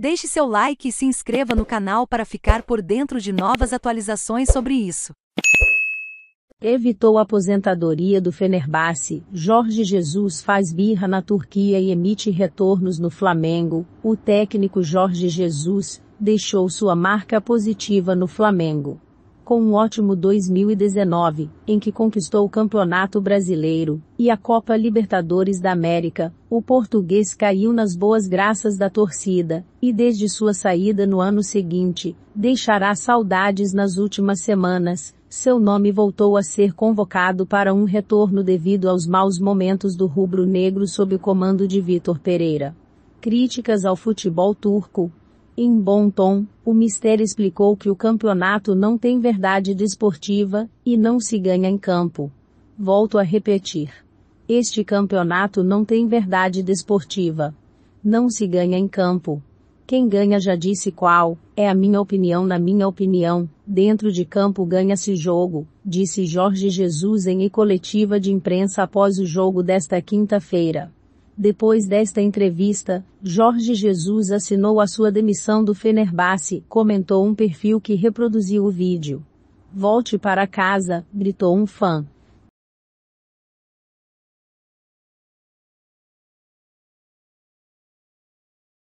Deixe seu like e se inscreva no canal para ficar por dentro de novas atualizações sobre isso. Evitou a aposentadoria do Fenerbahçe, Jorge Jesus faz birra na Turquia e emite retornos no Flamengo. O técnico Jorge Jesus deixou sua marca positiva no Flamengo com um ótimo 2019, em que conquistou o Campeonato Brasileiro e a Copa Libertadores da América, o português caiu nas boas graças da torcida, e desde sua saída no ano seguinte, deixará saudades nas últimas semanas. Seu nome voltou a ser convocado para um retorno devido aos maus momentos do rubro-negro sob o comando de Vitor Pereira. Críticas ao futebol turco, em bom tom, o Mister explicou que o campeonato não tem verdade desportiva, e não se ganha em campo. Volto a repetir. Este campeonato não tem verdade desportiva. Não se ganha em campo. Quem ganha já disse qual, é a minha opinião na minha opinião, dentro de campo ganha-se jogo, disse Jorge Jesus em e coletiva de imprensa após o jogo desta quinta-feira. Depois desta entrevista, Jorge Jesus assinou a sua demissão do Fenerbahce, comentou um perfil que reproduziu o vídeo. Volte para casa, gritou um fã.